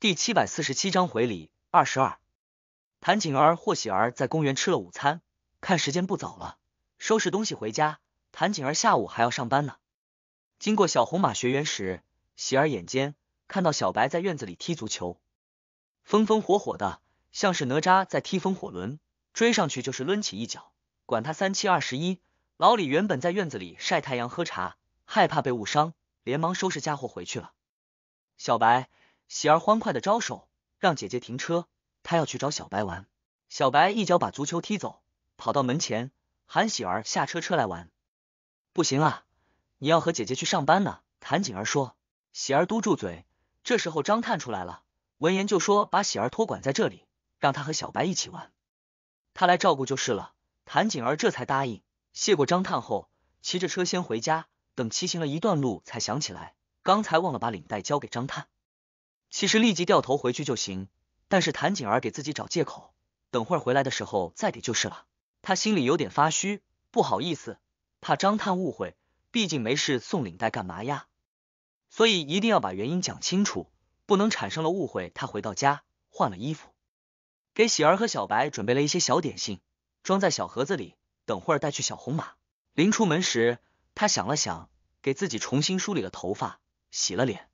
第七百四十七章回礼二十二。谭景儿霍喜儿在公园吃了午餐，看时间不早了，收拾东西回家。谭景儿下午还要上班呢。经过小红马学园时，喜儿眼尖，看到小白在院子里踢足球，风风火火的，像是哪吒在踢风火轮。追上去就是抡起一脚，管他三七二十一。老李原本在院子里晒太阳喝茶，害怕被误伤，连忙收拾家伙回去了。小白。喜儿欢快的招手，让姐姐停车，她要去找小白玩。小白一脚把足球踢走，跑到门前喊喜儿下车车来玩。不行啊，你要和姐姐去上班呢。谭景儿说。喜儿嘟住嘴。这时候张探出来了，闻言就说把喜儿托管在这里，让他和小白一起玩，他来照顾就是了。谭景儿这才答应，谢过张探后，骑着车先回家。等骑行了一段路，才想起来刚才忘了把领带交给张探。其实立即掉头回去就行，但是谭景儿给自己找借口，等会儿回来的时候再给就是了。他心里有点发虚，不好意思，怕张探误会，毕竟没事送领带干嘛呀？所以一定要把原因讲清楚，不能产生了误会。他回到家，换了衣服，给喜儿和小白准备了一些小点心，装在小盒子里，等会儿带去小红马。临出门时，他想了想，给自己重新梳理了头发，洗了脸。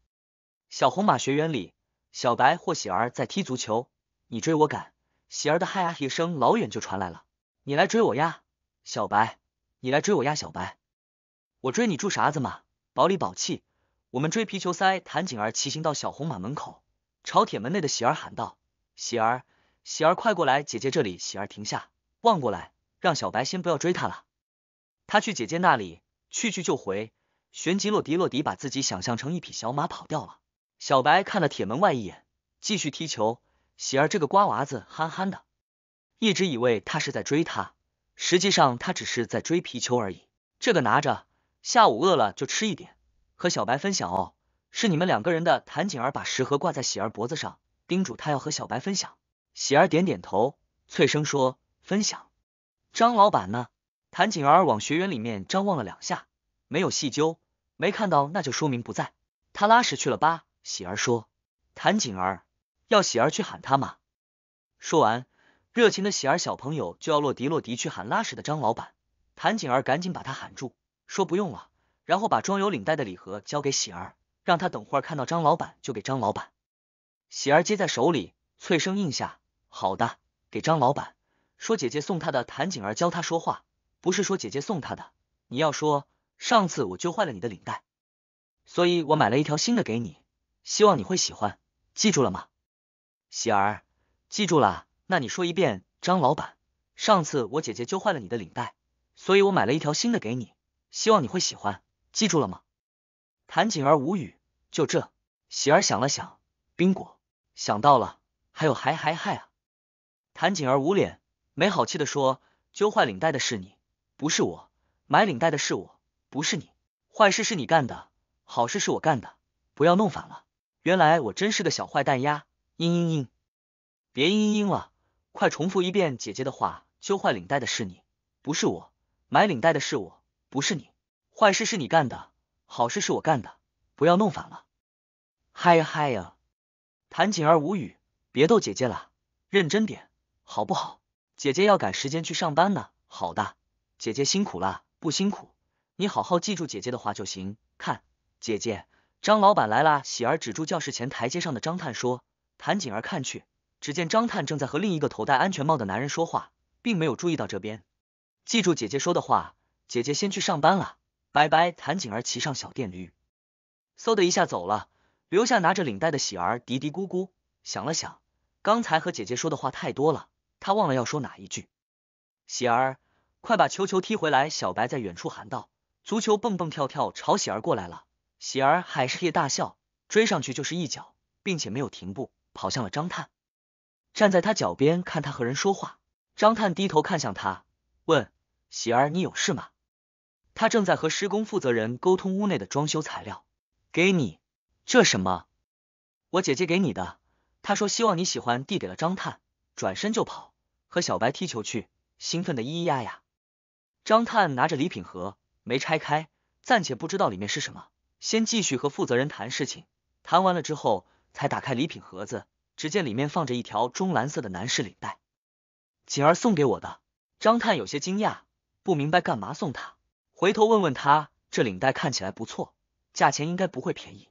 小红马学员里，小白或喜儿在踢足球，你追我赶，喜儿的嗨呀一声，老远就传来了。你来追我呀，小白！你来追我呀，小白！我追你住啥子嘛，宝里宝气！我们追皮球塞谭景儿骑行到小红马门口，朝铁门内的喜儿喊道：“喜儿，喜儿，快过来姐姐这里！”喜儿停下，望过来，让小白先不要追他了，他去姐姐那里，去去就回。旋即洛迪洛迪把自己想象成一匹小马跑掉了。小白看了铁门外一眼，继续踢球。喜儿这个瓜娃子憨憨的，一直以为他是在追他，实际上他只是在追皮球而已。这个拿着，下午饿了就吃一点，和小白分享哦。是你们两个人的。谭景儿把食盒挂在喜儿脖子上，叮嘱他要和小白分享。喜儿点点头，脆声说：“分享。”张老板呢？谭景儿往学员里面张望了两下，没有细究，没看到，那就说明不在。他拉屎去了吧？喜儿说：“谭锦儿要喜儿去喊他吗？”说完，热情的喜儿小朋友就要洛迪洛迪去喊拉屎的张老板。谭锦儿赶紧把他喊住，说：“不用了。”然后把装有领带的礼盒交给喜儿，让他等会儿看到张老板就给张老板。喜儿接在手里，脆声应下：“好的，给张老板。”说：“姐姐送他的。”谭锦儿教他说话，不是说姐姐送他的，你要说上次我揪坏了你的领带，所以我买了一条新的给你。希望你会喜欢，记住了吗？喜儿，记住了。那你说一遍，张老板，上次我姐姐揪坏了你的领带，所以我买了一条新的给你。希望你会喜欢，记住了吗？谭锦儿无语，就这。喜儿想了想，冰果想到了，还有嗨嗨嗨啊！谭锦儿捂脸，没好气的说：“揪坏领带的是你，不是我；买领带的是我，不是你。坏事是你干的，好事是我干的，不要弄反了。”原来我真是个小坏蛋呀！嘤嘤嘤，别嘤嘤嘤了，快重复一遍姐姐的话。揪坏领带的是你，不是我；买领带的是我，不是你。坏事是你干的，好事是我干的，不要弄反了。嗨呀嗨呀！谭锦儿无语，别逗姐姐了，认真点，好不好？姐姐要赶时间去上班呢。好的，姐姐辛苦了，不辛苦，你好好记住姐姐的话就行。看，姐姐。张老板来啦！喜儿止住教室前台阶上的张探说。谭景儿看去，只见张探正在和另一个头戴安全帽的男人说话，并没有注意到这边。记住姐姐说的话，姐姐先去上班了，拜拜！谭景儿骑上小电驴，嗖的一下走了，留下拿着领带的喜儿嘀嘀咕咕。想了想，刚才和姐姐说的话太多了，他忘了要说哪一句。喜儿，快把球球踢回来！小白在远处喊道。足球蹦蹦跳跳朝喜儿过来了。喜儿还是也大笑，追上去就是一脚，并且没有停步，跑向了张探，站在他脚边看他和人说话。张探低头看向他，问：“喜儿，你有事吗？”他正在和施工负责人沟通屋内的装修材料。给你，这什么？我姐姐给你的，她说希望你喜欢，递给了张探，转身就跑，和小白踢球去，兴奋的咿咿呀呀。张探拿着礼品盒，没拆开，暂且不知道里面是什么。先继续和负责人谈事情，谈完了之后才打开礼品盒子，只见里面放着一条中蓝色的男士领带，景儿送给我的。张探有些惊讶，不明白干嘛送他，回头问问他。这领带看起来不错，价钱应该不会便宜。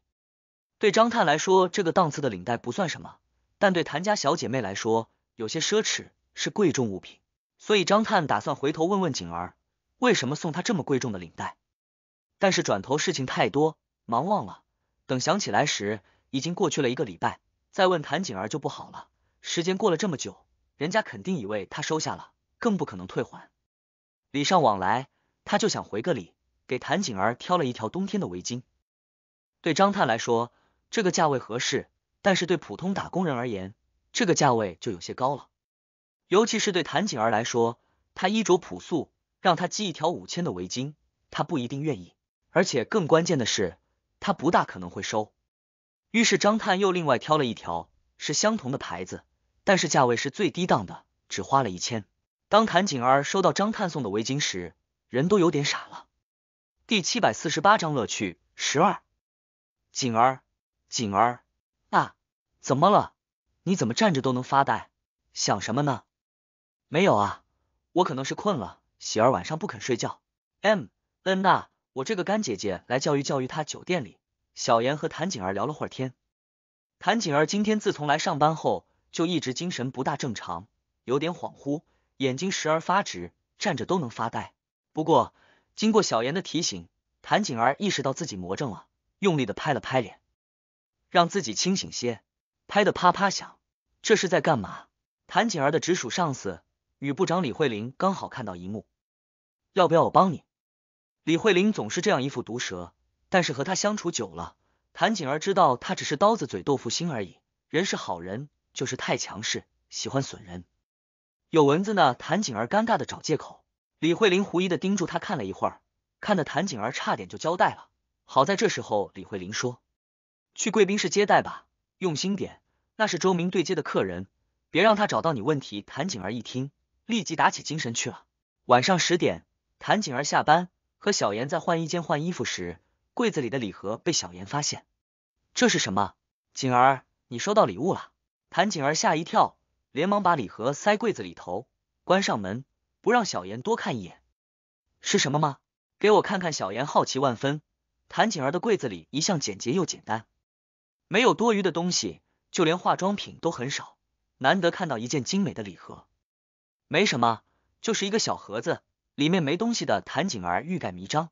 对张探来说，这个档次的领带不算什么，但对谭家小姐妹来说有些奢侈，是贵重物品。所以张探打算回头问问景儿，为什么送她这么贵重的领带。但是转头事情太多。忙忘了，等想起来时，已经过去了一个礼拜。再问谭景儿就不好了。时间过了这么久，人家肯定以为他收下了，更不可能退还。礼尚往来，他就想回个礼，给谭景儿挑了一条冬天的围巾。对张探来说，这个价位合适；但是对普通打工人而言，这个价位就有些高了。尤其是对谭景儿来说，他衣着朴素，让他寄一条五千的围巾，他不一定愿意。而且更关键的是。他不大可能会收，于是张探又另外挑了一条是相同的牌子，但是价位是最低档的，只花了一千。当谭景儿收到张探送的围巾时，人都有点傻了。第七百四十八章乐趣十二。景儿，景儿啊，怎么了？你怎么站着都能发呆？想什么呢？没有啊，我可能是困了。喜儿晚上不肯睡觉。M，嗯，娜。我这个干姐姐来教育教育她。酒店里，小妍和谭景儿聊了会儿天。谭景儿今天自从来上班后，就一直精神不大正常，有点恍惚，眼睛时而发直，站着都能发呆。不过，经过小妍的提醒，谭景儿意识到自己魔怔了，用力的拍了拍脸，让自己清醒些，拍的啪啪响。这是在干嘛？谭景儿的直属上司女部长李慧玲刚好看到一幕，要不要我帮你？李慧玲总是这样一副毒舌，但是和她相处久了，谭景儿知道她只是刀子嘴豆腐心而已，人是好人，就是太强势，喜欢损人。有蚊子呢，谭景儿尴尬的找借口。李慧玲狐疑的盯住他看了一会儿，看得谭景儿差点就交代了。好在这时候，李慧玲说：“去贵宾室接待吧，用心点，那是周明对接的客人，别让他找到你问题。”谭景儿一听，立即打起精神去了。晚上十点，谭景儿下班。和小妍在换衣间换衣服时，柜子里的礼盒被小妍发现。这是什么？锦儿，你收到礼物了？谭锦儿吓一跳，连忙把礼盒塞柜子里头，关上门，不让小妍多看一眼。是什么吗？给我看看。小妍好奇万分。谭锦儿的柜子里一向简洁又简单，没有多余的东西，就连化妆品都很少，难得看到一件精美的礼盒。没什么，就是一个小盒子。里面没东西的谭景儿欲盖弥彰，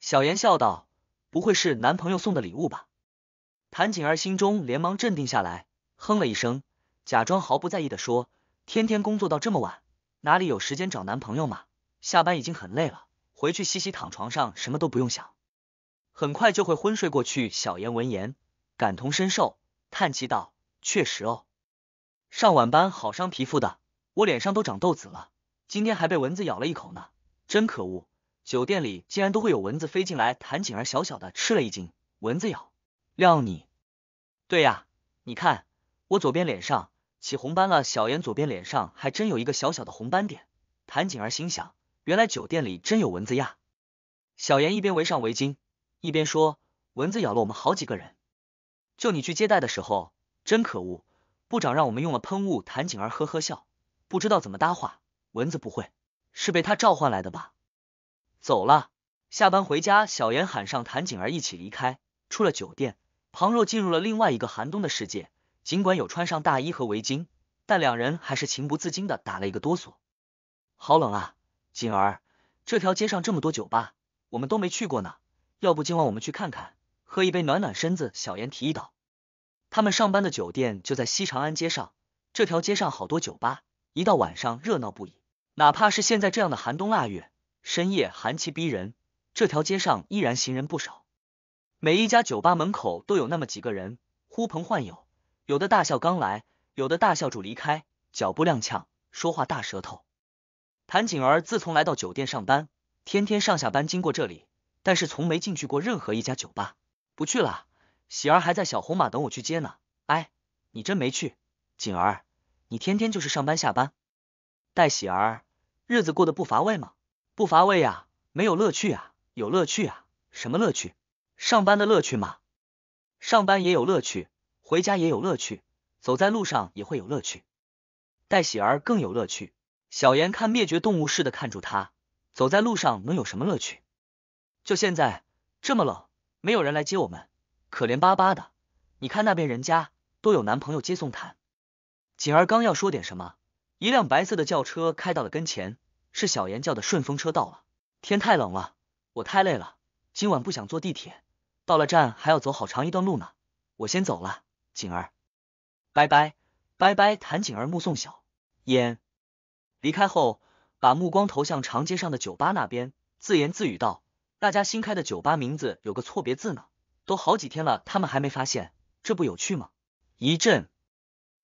小妍笑道：“不会是男朋友送的礼物吧？”谭景儿心中连忙镇定下来，哼了一声，假装毫不在意的说：“天天工作到这么晚，哪里有时间找男朋友嘛？下班已经很累了，回去洗洗躺床上，什么都不用想，很快就会昏睡过去。”小妍闻言，感同身受，叹气道：“确实哦，上晚班好伤皮肤的，我脸上都长痘子了。”今天还被蚊子咬了一口呢，真可恶！酒店里竟然都会有蚊子飞进来。谭景儿小小的吃了一惊，蚊子咬，料你。对呀，你看我左边脸上起红斑了。小严左边脸上还真有一个小小的红斑点。谭景儿心想，原来酒店里真有蚊子呀。小严一边围上围巾，一边说：“蚊子咬了我们好几个人，就你去接待的时候，真可恶。”部长让我们用了喷雾。谭景儿呵呵笑，不知道怎么搭话。蚊子不会，是被他召唤来的吧？走了，下班回家，小妍喊上谭景儿一起离开。出了酒店，旁若进入了另外一个寒冬的世界。尽管有穿上大衣和围巾，但两人还是情不自禁的打了一个哆嗦。好冷啊，景儿，这条街上这么多酒吧，我们都没去过呢，要不今晚我们去看看，喝一杯暖暖身子？小妍提议道。他们上班的酒店就在西长安街上，这条街上好多酒吧，一到晚上热闹不已。哪怕是现在这样的寒冬腊月，深夜寒气逼人，这条街上依然行人不少。每一家酒吧门口都有那么几个人呼朋唤友，有的大笑刚来，有的大笑主离开，脚步踉跄，说话大舌头。谭景儿自从来到酒店上班，天天上下班经过这里，但是从没进去过任何一家酒吧。不去了，喜儿还在小红马等我去接呢。哎，你真没去，景儿，你天天就是上班下班，带喜儿。日子过得不乏味吗？不乏味呀，没有乐趣呀，有乐趣呀，什么乐趣？上班的乐趣吗？上班也有乐趣，回家也有乐趣，走在路上也会有乐趣，带喜儿更有乐趣。小严看灭绝动物似的看住他，走在路上能有什么乐趣？就现在这么冷，没有人来接我们，可怜巴巴的。你看那边人家都有男朋友接送他。锦儿刚要说点什么。一辆白色的轿车开到了跟前，是小严叫的顺风车到了。天太冷了，我太累了，今晚不想坐地铁，到了站还要走好长一段路呢，我先走了。景儿，拜拜拜拜！谭景儿目送小严离开后，把目光投向长街上的酒吧那边，自言自语道：“那家新开的酒吧名字有个错别字呢，都好几天了，他们还没发现，这不有趣吗？”一阵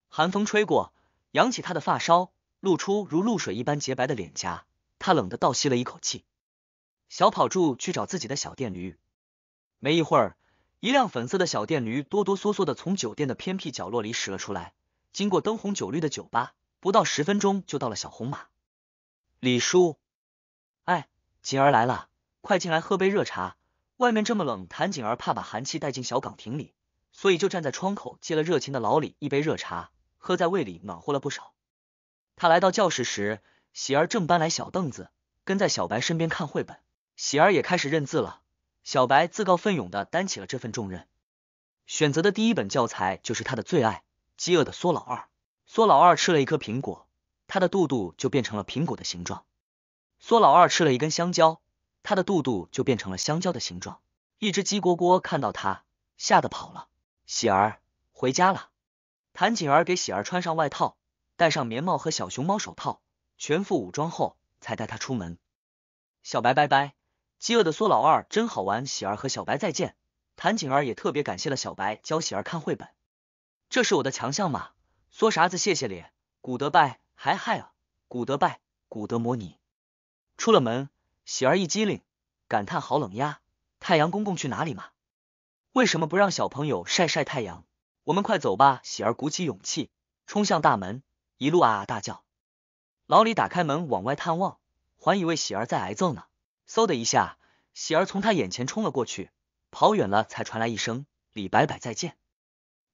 寒风吹过。扬起他的发梢，露出如露水一般洁白的脸颊，他冷得倒吸了一口气。小跑柱去找自己的小电驴，没一会儿，一辆粉色的小电驴哆哆嗦嗦的从酒店的偏僻角落里驶了出来，经过灯红酒绿的酒吧，不到十分钟就到了小红马。李叔，哎，锦儿来了，快进来喝杯热茶，外面这么冷，谭锦儿怕把寒气带进小岗亭里，所以就站在窗口接了热情的老李一杯热茶。喝在胃里暖和了不少。他来到教室时，喜儿正搬来小凳子，跟在小白身边看绘本。喜儿也开始认字了，小白自告奋勇的担起了这份重任。选择的第一本教材就是他的最爱《饥饿的缩老二》。缩老二吃了一颗苹果，他的肚肚就变成了苹果的形状。缩老二吃了一根香蕉，他的肚肚就变成了香蕉的形状。一只鸡蝈蝈看到他，吓得跑了。喜儿回家了。谭景儿给喜儿穿上外套，戴上棉帽和小熊猫手套，全副武装后，才带她出门。小白拜拜，饥饿的梭老二真好玩。喜儿和小白再见。谭景儿也特别感谢了小白教喜儿看绘本，这是我的强项嘛。梭啥子？谢谢脸。古德拜，还嗨啊，古德拜，古德摩尼。出了门，喜儿一机灵，感叹好冷呀。太阳公公去哪里嘛？为什么不让小朋友晒晒太阳？我们快走吧！喜儿鼓起勇气冲向大门，一路啊啊大叫。老李打开门往外探望，还以为喜儿在挨揍呢。嗖的一下，喜儿从他眼前冲了过去，跑远了才传来一声“李伯伯再见”。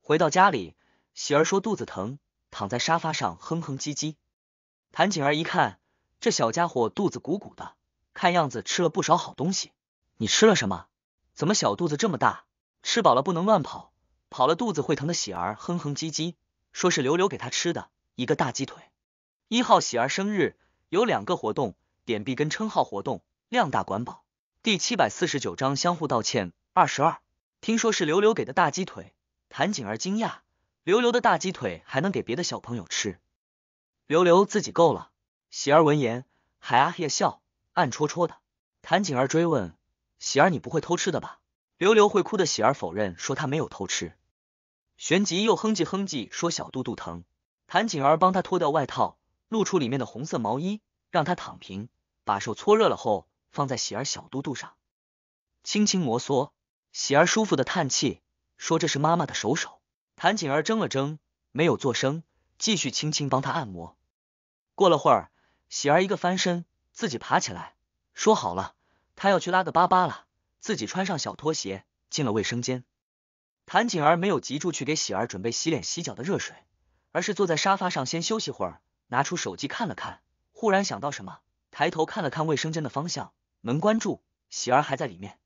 回到家里，喜儿说肚子疼，躺在沙发上哼哼唧唧。谭景儿一看，这小家伙肚子鼓鼓的，看样子吃了不少好东西。你吃了什么？怎么小肚子这么大？吃饱了不能乱跑。跑了肚子会疼的喜儿哼哼唧唧，说是刘刘给他吃的，一个大鸡腿。一号喜儿生日有两个活动，点币跟称号活动，量大管饱。第七百四十九章相互道歉二十二。听说是刘刘给的大鸡腿，谭景儿惊讶，刘刘的大鸡腿还能给别的小朋友吃，刘刘自己够了。喜儿闻言还啊嘿笑，暗戳戳的。谭景儿追问喜儿你不会偷吃的吧？刘刘会哭的喜儿否认，说他没有偷吃。旋即又哼唧哼唧说小肚肚疼，谭锦儿帮他脱掉外套，露出里面的红色毛衣，让他躺平，把手搓热了后放在喜儿小肚肚上，轻轻摩挲。喜儿舒服的叹气，说这是妈妈的手手。谭锦儿怔了怔，没有作声，继续轻轻帮他按摩。过了会儿，喜儿一个翻身，自己爬起来，说好了，她要去拉个粑粑了，自己穿上小拖鞋，进了卫生间。谭景儿没有急着去给喜儿准备洗脸、洗脚的热水，而是坐在沙发上先休息会儿，拿出手机看了看，忽然想到什么，抬头看了看卫生间的方向，门关住，喜儿还在里面。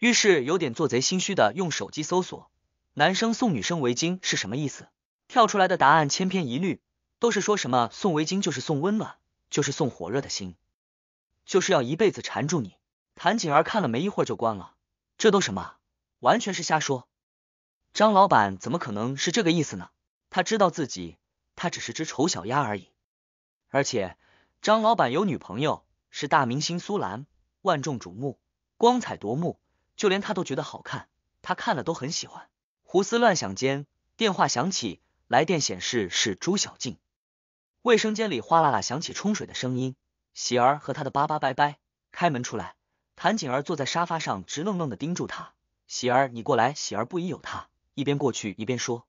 于是有点做贼心虚的用手机搜索“男生送女生围巾是什么意思”，跳出来的答案千篇一律，都是说什么送围巾就是送温暖，就是送火热的心，就是要一辈子缠住你。谭景儿看了没一会儿就关了，这都什么？完全是瞎说。张老板怎么可能是这个意思呢？他知道自己，他只是只丑小鸭而已。而且张老板有女朋友，是大明星苏兰，万众瞩目，光彩夺目，就连他都觉得好看。他看了都很喜欢。胡思乱想间，电话响起，来电显示是朱小静。卫生间里哗啦啦响起冲水的声音。喜儿和他的爸爸拜拜，开门出来，谭锦坐在沙发上，直愣愣的盯住他。喜儿，你过来。喜儿不疑有他。一边过去一边说：“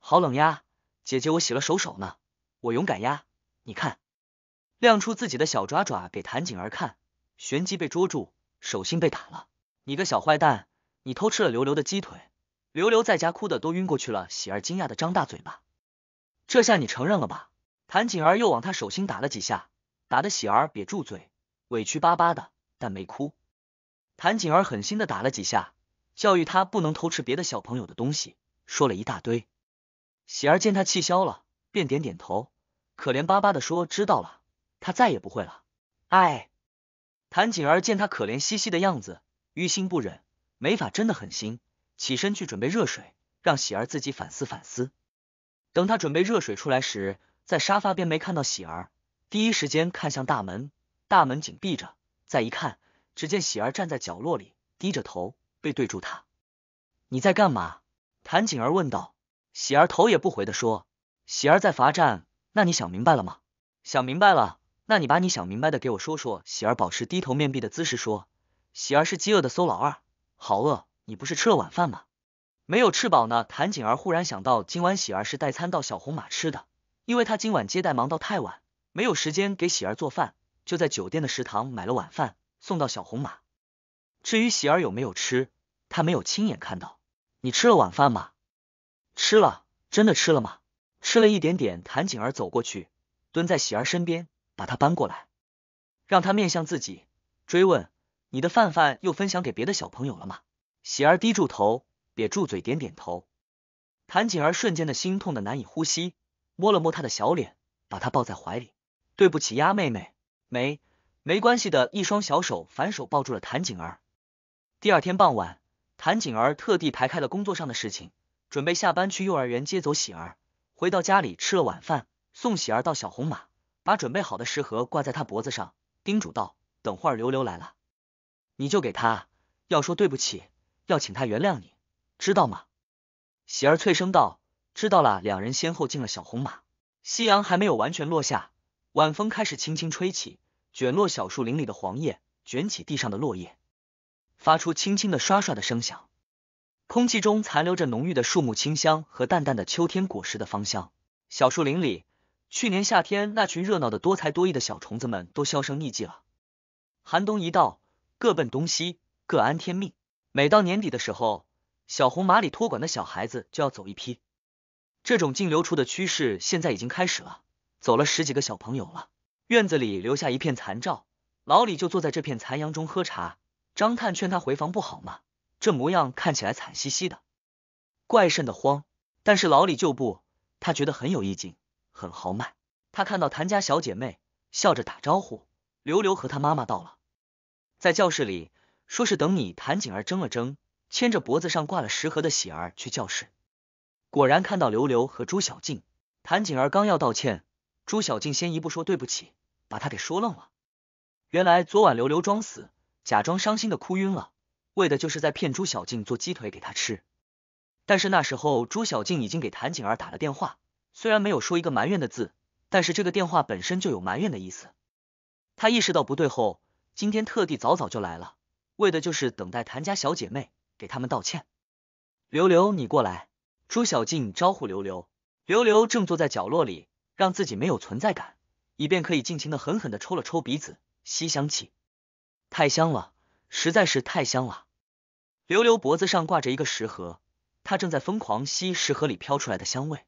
好冷呀，姐姐，我洗了手手呢，我勇敢呀！你看，亮出自己的小爪爪给谭景儿看，旋即被捉住，手心被打了。你个小坏蛋，你偷吃了刘刘的鸡腿，刘刘在家哭的都晕过去了。”喜儿惊讶的张大嘴巴，这下你承认了吧？谭景儿又往他手心打了几下，打的喜儿瘪住嘴，委屈巴巴的，但没哭。谭景儿狠心的打了几下。教育他不能偷吃别的小朋友的东西，说了一大堆。喜儿见他气消了，便点点头，可怜巴巴地说：“知道了，他再也不会了。”哎，谭锦儿见他可怜兮兮的样子，于心不忍，没法真的狠心，起身去准备热水，让喜儿自己反思反思。等他准备热水出来时，在沙发边没看到喜儿，第一时间看向大门，大门紧闭着。再一看，只见喜儿站在角落里，低着头。背对住他，你在干嘛？谭景儿问道。喜儿头也不回的说：“喜儿在罚站。”那你想明白了吗？想明白了。那你把你想明白的给我说说。喜儿保持低头面壁的姿势说：“喜儿是饥饿的搜老二，好饿。你不是吃了晚饭吗？没有吃饱呢。”谭景儿忽然想到，今晚喜儿是带餐到小红马吃的，因为他今晚接待忙到太晚，没有时间给喜儿做饭，就在酒店的食堂买了晚饭送到小红马。至于喜儿有没有吃？他没有亲眼看到。你吃了晚饭吗？吃了，真的吃了吗？吃了一点点。谭景儿走过去，蹲在喜儿身边，把她搬过来，让她面向自己，追问：你的饭饭又分享给别的小朋友了吗？喜儿低住头，瘪住嘴，点点头。谭景儿瞬间的心痛的难以呼吸，摸了摸她的小脸，把她抱在怀里。对不起，呀，妹妹，没没关系的。一双小手反手抱住了谭景儿。第二天傍晚。谭景儿特地排开了工作上的事情，准备下班去幼儿园接走喜儿。回到家里吃了晚饭，送喜儿到小红马，把准备好的食盒挂在她脖子上，叮嘱道：“等会儿刘刘来了，你就给他要说对不起，要请他原谅你，知道吗？”喜儿脆声道：“知道了。”两人先后进了小红马。夕阳还没有完全落下，晚风开始轻轻吹起，卷落小树林里的黄叶，卷起地上的落叶。发出轻轻的刷刷的声响，空气中残留着浓郁的树木清香和淡淡的秋天果实的芳香。小树林里，去年夏天那群热闹的多才多艺的小虫子们都销声匿迹了。寒冬一到，各奔东西，各安天命。每到年底的时候，小红马里托管的小孩子就要走一批，这种净流出的趋势现在已经开始了，走了十几个小朋友了。院子里留下一片残照，老李就坐在这片残阳中喝茶。张探劝他回房不好吗？这模样看起来惨兮兮的，怪瘆得慌。但是老李就不，他觉得很有意境，很豪迈。他看到谭家小姐妹，笑着打招呼。刘刘和他妈妈到了，在教室里，说是等你。谭景儿争了争，牵着脖子上挂了十盒的喜儿去教室。果然看到刘刘和朱小静。谭景儿刚要道歉，朱小静先一步说对不起，把他给说愣了。原来昨晚刘刘装死。假装伤心的哭晕了，为的就是在骗朱小静做鸡腿给她吃。但是那时候朱小静已经给谭景儿打了电话，虽然没有说一个埋怨的字，但是这个电话本身就有埋怨的意思。他意识到不对后，今天特地早早就来了，为的就是等待谭家小姐妹给他们道歉。刘刘，你过来。朱小静招呼刘刘。刘刘正坐在角落里，让自己没有存在感，以便可以尽情的狠狠的抽了抽鼻子，吸香气。太香了，实在是太香了。刘刘脖子上挂着一个食盒，他正在疯狂吸食盒里飘出来的香味。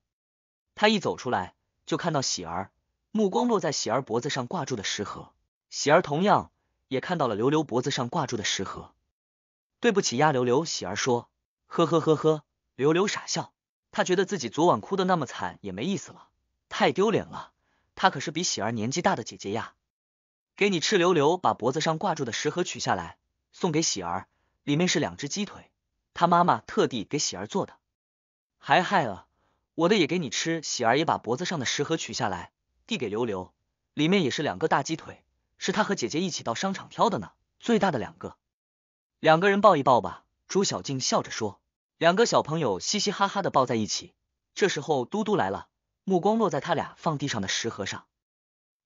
他一走出来，就看到喜儿，目光落在喜儿脖子上挂住的食盒。喜儿同样也看到了刘刘脖子上挂住的食盒。对不起呀，刘刘，喜儿说。呵呵呵呵，刘刘傻笑。他觉得自己昨晚哭的那么惨也没意思了，太丢脸了。她可是比喜儿年纪大的姐姐呀。给你吃，刘刘把脖子上挂住的食盒取下来，送给喜儿，里面是两只鸡腿，他妈妈特地给喜儿做的。还害了，我的也给你吃。喜儿也把脖子上的食盒取下来，递给刘刘，里面也是两个大鸡腿，是他和姐姐一起到商场挑的呢，最大的两个。两个人抱一抱吧。朱小静笑着说。两个小朋友嘻嘻哈哈的抱在一起。这时候，嘟嘟来了，目光落在他俩放地上的食盒上，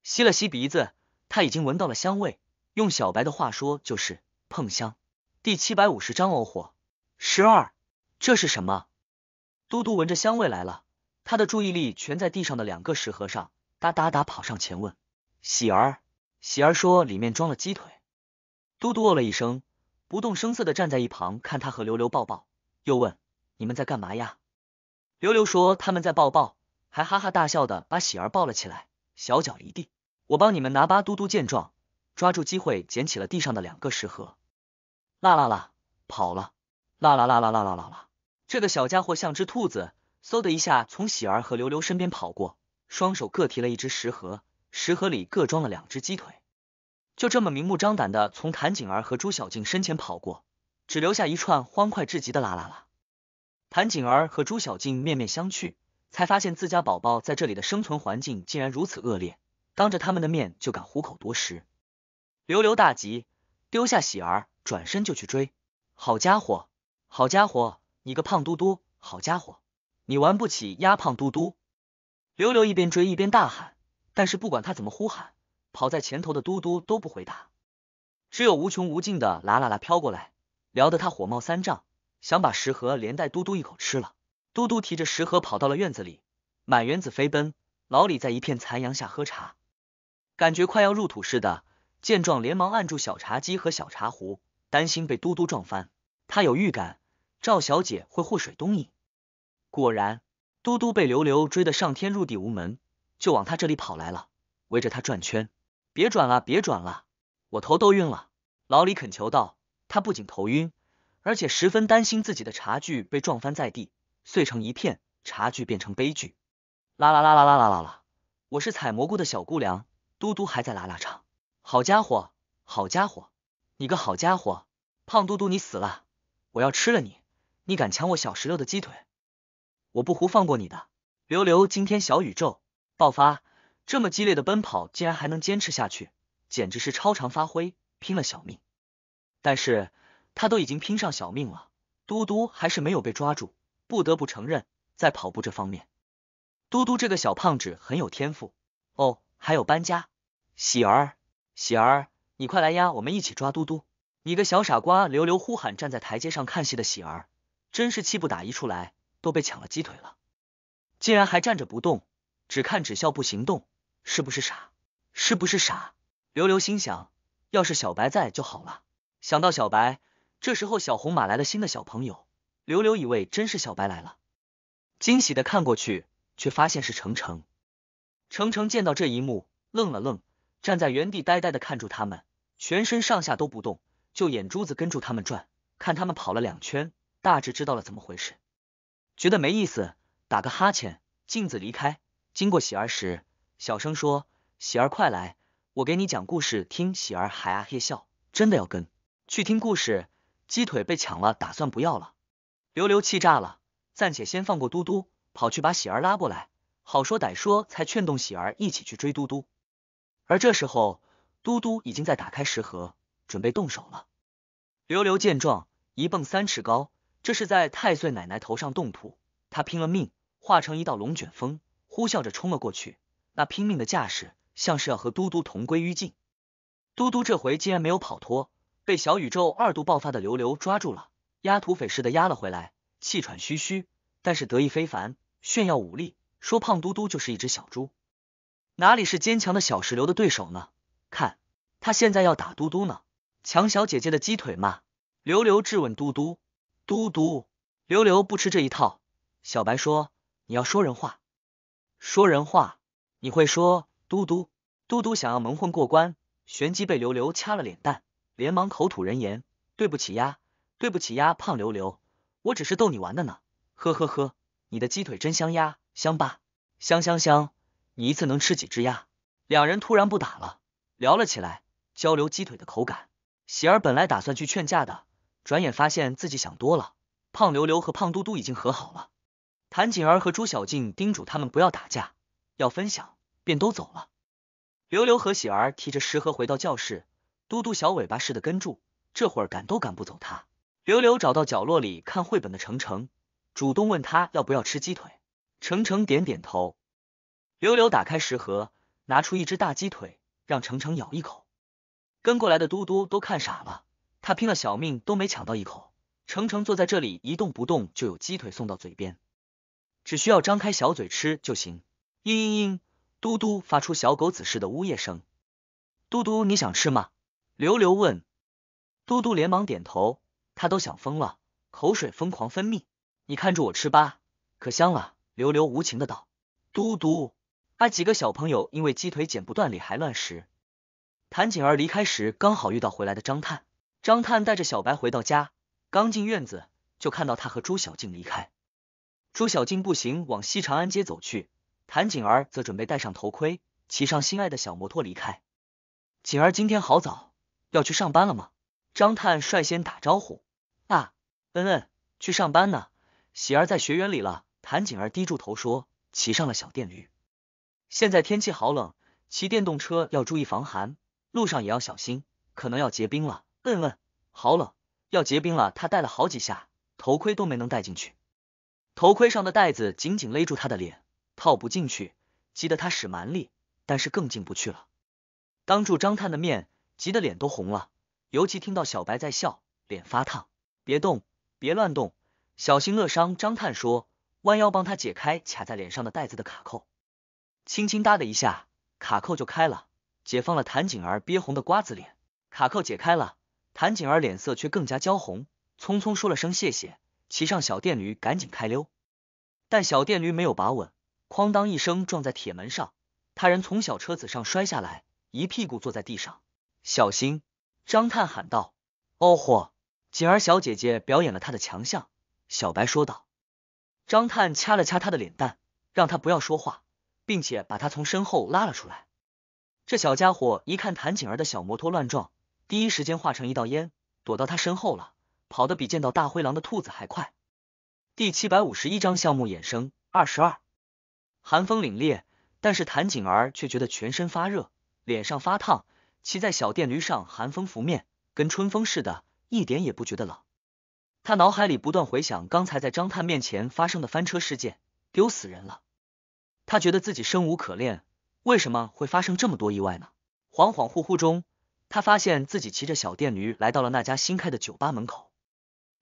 吸了吸鼻子。他已经闻到了香味，用小白的话说就是碰香。第七百五十章哦嚯，十二，这是什么？嘟嘟闻着香味来了，他的注意力全在地上的两个食盒上，哒哒哒跑上前问喜儿。喜儿说里面装了鸡腿。嘟嘟哦了一声，不动声色的站在一旁看他和刘刘抱抱，又问你们在干嘛呀？刘刘说他们在抱抱，还哈哈大笑的把喜儿抱了起来，小脚离地。我帮你们拿吧。嘟嘟见状，抓住机会捡起了地上的两个食盒。啦啦啦，跑了！啦啦啦啦啦啦啦啦！这个小家伙像只兔子，嗖的一下从喜儿和刘刘身边跑过，双手各提了一只食盒，食盒里各装了两只鸡腿，就这么明目张胆的从谭景儿和朱小静身前跑过，只留下一串欢快至极的啦啦啦。谭景儿和朱小静面面相觑，才发现自家宝宝在这里的生存环境竟然如此恶劣。当着他们的面就敢虎口夺食，刘刘大急，丢下喜儿，转身就去追。好家伙，好家伙，你个胖嘟嘟，好家伙，你玩不起丫胖嘟嘟！刘刘一边追一边大喊，但是不管他怎么呼喊，跑在前头的嘟嘟都不回答，只有无穷无尽的啦啦啦飘过来，聊得他火冒三丈，想把食盒连带嘟嘟一口吃了。嘟嘟提着食盒跑到了院子里，满园子飞奔。老李在一片残阳下喝茶。感觉快要入土似的，见状连忙按住小茶几和小茶壶，担心被嘟嘟撞翻。他有预感，赵小姐会祸水东引。果然，嘟嘟被刘刘追得上天入地无门，就往他这里跑来了，围着他转圈。别转了，别转了，我头都晕了。老李恳求道。他不仅头晕，而且十分担心自己的茶具被撞翻在地，碎成一片，茶具变成悲剧。啦啦啦啦啦啦啦啦！我是采蘑菇的小姑娘。嘟嘟还在拉拉唱，好家伙，好家伙，你个好家伙，胖嘟嘟你死了，我要吃了你，你敢抢我小石榴的鸡腿，我不胡放过你的。刘刘今天小宇宙爆发，这么激烈的奔跑竟然还能坚持下去，简直是超常发挥，拼了小命。但是他都已经拼上小命了，嘟嘟还是没有被抓住。不得不承认，在跑步这方面，嘟嘟这个小胖子很有天赋。哦，还有搬家。喜儿，喜儿，你快来呀！我们一起抓嘟嘟。你个小傻瓜，刘刘呼喊站在台阶上看戏的喜儿，真是气不打一处来，都被抢了鸡腿了，竟然还站着不动，只看只笑不行动，是不是傻？是不是傻？刘刘心想，要是小白在就好了。想到小白，这时候小红马来了新的小朋友，刘刘以为真是小白来了，惊喜的看过去，却发现是程程。程程见到这一幕，愣了愣。站在原地呆呆的看住他们，全身上下都不动，就眼珠子跟住他们转，看他们跑了两圈，大致知道了怎么回事，觉得没意思，打个哈欠，镜子离开。经过喜儿时，小声说：“喜儿快来，我给你讲故事听。”喜儿还啊嘿笑，真的要跟去听故事。鸡腿被抢了，打算不要了。刘刘气炸了，暂且先放过嘟嘟，跑去把喜儿拉过来，好说歹说才劝动喜儿一起去追嘟嘟。而这时候，嘟嘟已经在打开食盒，准备动手了。刘刘见状，一蹦三尺高，这是在太岁奶奶头上动土，他拼了命，化成一道龙卷风，呼啸着冲了过去。那拼命的架势，像是要和嘟嘟同归于尽。嘟嘟这回竟然没有跑脱，被小宇宙二度爆发的刘刘抓住了，压土匪似的压了回来，气喘吁吁，但是得意非凡，炫耀武力，说胖嘟嘟就是一只小猪。哪里是坚强的小石榴的对手呢？看，他现在要打嘟嘟呢，抢小姐姐的鸡腿嘛。刘刘质问嘟嘟，嘟嘟，刘刘不吃这一套。小白说，你要说人话，说人话，你会说？嘟嘟，嘟嘟想要蒙混过关，旋即被刘刘掐了脸蛋，连忙口吐人言，对不起呀，对不起呀，胖刘刘，我只是逗你玩的呢。呵呵呵，你的鸡腿真香呀，香吧，香香香。你一次能吃几只鸭？两人突然不打了，聊了起来，交流鸡腿的口感。喜儿本来打算去劝架的，转眼发现自己想多了，胖溜溜和胖嘟嘟已经和好了。谭锦儿和朱小静叮嘱他们不要打架，要分享，便都走了。刘刘和喜儿提着食盒回到教室，嘟嘟小尾巴似的跟住，这会儿赶都赶不走他。刘刘找到角落里看绘本的程程，主动问他要不要吃鸡腿，程程点点头。刘刘打开食盒，拿出一只大鸡腿，让程程咬一口。跟过来的嘟嘟都看傻了，他拼了小命都没抢到一口。程程坐在这里一动不动，就有鸡腿送到嘴边，只需要张开小嘴吃就行。嘤嘤嘤，嘟嘟发出小狗子似的呜咽声。嘟嘟，你想吃吗？刘刘问。嘟嘟连忙点头，他都想疯了，口水疯狂分泌。你看着我吃吧，可香了。刘刘无情的道。嘟嘟。而几个小朋友因为鸡腿剪不断，理还乱时，谭景儿离开时刚好遇到回来的张探。张探带着小白回到家，刚进院子就看到他和朱小静离开。朱小静步行往西长安街走去，谭景儿则准备戴上头盔，骑上心爱的小摩托离开。景儿今天好早，要去上班了吗？张探率先打招呼。啊，嗯嗯，去上班呢。喜儿在学园里了。谭景儿低住头说，骑上了小电驴。现在天气好冷，骑电动车要注意防寒，路上也要小心，可能要结冰了。嗯嗯，好冷，要结冰了。他戴了好几下头盔都没能戴进去，头盔上的带子紧紧勒住他的脸，套不进去，急得他使蛮力，但是更进不去了。当住张探的面，急得脸都红了。尤其听到小白在笑，脸发烫。别动，别乱动，小心勒伤。张探说，弯腰帮他解开卡在脸上的带子的卡扣。轻轻“哒的一下，卡扣就开了，解放了谭锦儿憋红的瓜子脸。卡扣解开了，谭锦儿脸色却更加焦红，匆匆说了声谢谢，骑上小电驴赶紧开溜。但小电驴没有把稳，哐当一声撞在铁门上，他人从小车子上摔下来，一屁股坐在地上。小心！张探喊道。“哦豁，锦儿小姐姐表演了她的强项。”小白说道。张探掐了掐她的脸蛋，让她不要说话。并且把他从身后拉了出来。这小家伙一看谭景儿的小摩托乱撞，第一时间化成一道烟，躲到他身后了，跑得比见到大灰狼的兔子还快。第七百五十一章项目衍生二十二。寒风凛冽，但是谭景儿却觉得全身发热，脸上发烫。骑在小电驴上，寒风拂面，跟春风似的，一点也不觉得冷。他脑海里不断回想刚才在张探面前发生的翻车事件，丢死人了。他觉得自己生无可恋，为什么会发生这么多意外呢？恍恍惚惚中，他发现自己骑着小电驴来到了那家新开的酒吧门口，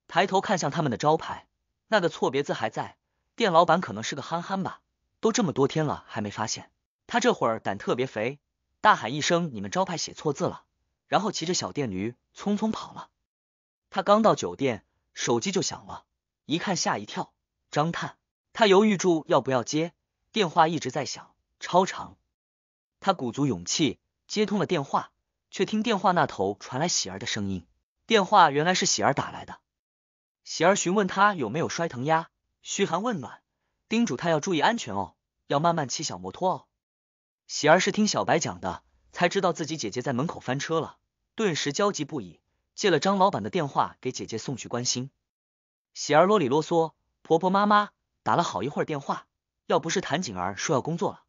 抬头看向他们的招牌，那个错别字还在。店老板可能是个憨憨吧，都这么多天了还没发现。他这会儿胆特别肥，大喊一声：“你们招牌写错字了！”然后骑着小电驴匆匆跑了。他刚到酒店，手机就响了，一看吓一跳，张探。他犹豫住要不要接。电话一直在响，超长。他鼓足勇气接通了电话，却听电话那头传来喜儿的声音。电话原来是喜儿打来的，喜儿询问他有没有摔疼呀，嘘寒问暖，叮嘱他要注意安全哦，要慢慢骑小摩托哦。喜儿是听小白讲的，才知道自己姐姐在门口翻车了，顿时焦急不已，借了张老板的电话给姐姐送去关心。喜儿啰里啰嗦，婆婆妈妈，打了好一会儿电话。要不是谭景儿说要工作了，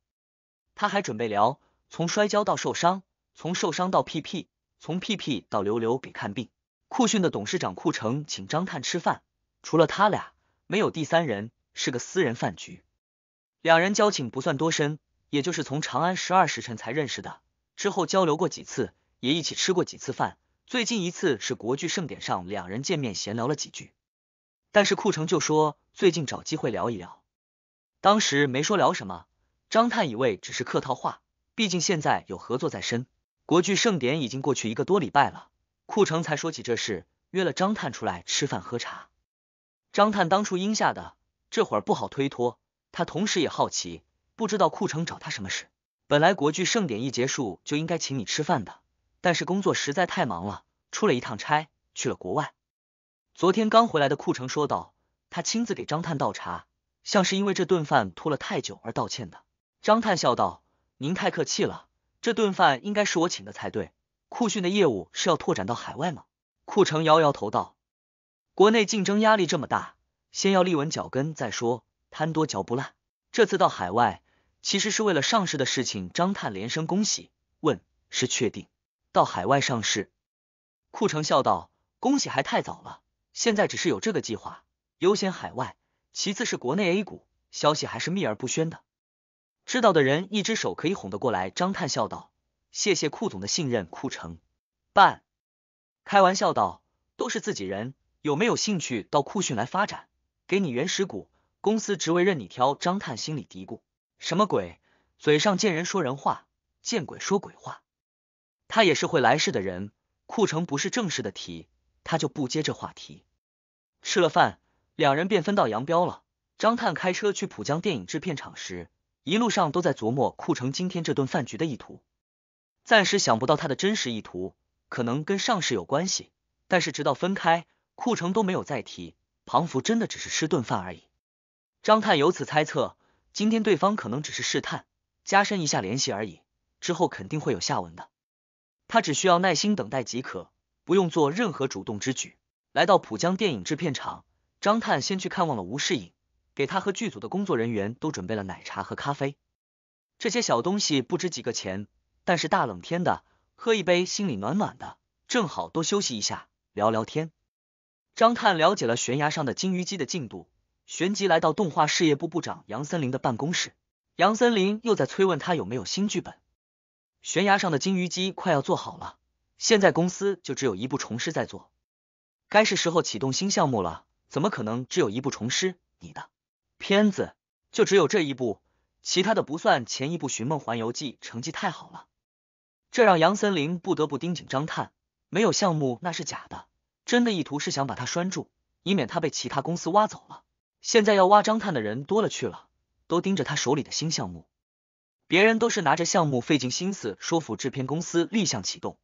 他还准备聊从摔跤到受伤，从受伤到屁屁，从屁屁到刘刘给看病。酷讯的董事长库成请张探吃饭，除了他俩，没有第三人，是个私人饭局。两人交情不算多深，也就是从长安十二时辰才认识的，之后交流过几次，也一起吃过几次饭。最近一次是国剧盛典上，两人见面闲聊了几句。但是库城就说最近找机会聊一聊。当时没说聊什么，张探以为只是客套话，毕竟现在有合作在身。国剧盛典已经过去一个多礼拜了，库城才说起这事，约了张探出来吃饭喝茶。张探当初应下的，这会儿不好推脱。他同时也好奇，不知道库城找他什么事。本来国剧盛典一结束就应该请你吃饭的，但是工作实在太忙了，出了一趟差去了国外。昨天刚回来的库城说道，他亲自给张探倒茶。像是因为这顿饭拖了太久而道歉的，张探笑道：“您太客气了，这顿饭应该是我请的才对。”酷讯的业务是要拓展到海外吗？库城摇摇头道：“国内竞争压力这么大，先要立稳脚跟再说，贪多嚼不烂。”这次到海外其实是为了上市的事情。张探连声恭喜，问：“是确定到海外上市？”库城笑道：“恭喜还太早了，现在只是有这个计划，优先海外。”其次是国内 A 股，消息还是秘而不宣的，知道的人一只手可以哄得过来。张探笑道：“谢谢库总的信任。”库成半开玩笑道：“都是自己人，有没有兴趣到库训来发展？给你原始股，公司职位任你挑。”张探心里嘀咕：“什么鬼？嘴上见人说人话，见鬼说鬼话。”他也是会来事的人，库城不是正式的提，他就不接这话题。吃了饭。两人便分道扬镳了。张探开车去浦江电影制片厂时，一路上都在琢磨库成今天这顿饭局的意图，暂时想不到他的真实意图，可能跟上市有关系。但是直到分开，库成都没有再提庞福，真的只是吃顿饭而已。张探由此猜测，今天对方可能只是试探，加深一下联系而已，之后肯定会有下文的。他只需要耐心等待即可，不用做任何主动之举。来到浦江电影制片厂。张探先去看望了吴世颖，给他和剧组的工作人员都准备了奶茶和咖啡。这些小东西不值几个钱，但是大冷天的，喝一杯心里暖暖的，正好多休息一下，聊聊天。张探了解了悬崖上的金鱼姬的进度，旋即来到动画事业部部长杨森林的办公室。杨森林又在催问他有没有新剧本。悬崖上的金鱼姬快要做好了，现在公司就只有一部重师在做，该是时候启动新项目了。怎么可能只有一部重师？你的片子就只有这一部，其他的不算。前一部《寻梦环游记》成绩太好了，这让杨森林不得不盯紧张探。没有项目那是假的，真的意图是想把他拴住，以免他被其他公司挖走了。现在要挖张探的人多了去了，都盯着他手里的新项目。别人都是拿着项目费尽心思说服制片公司立项启动，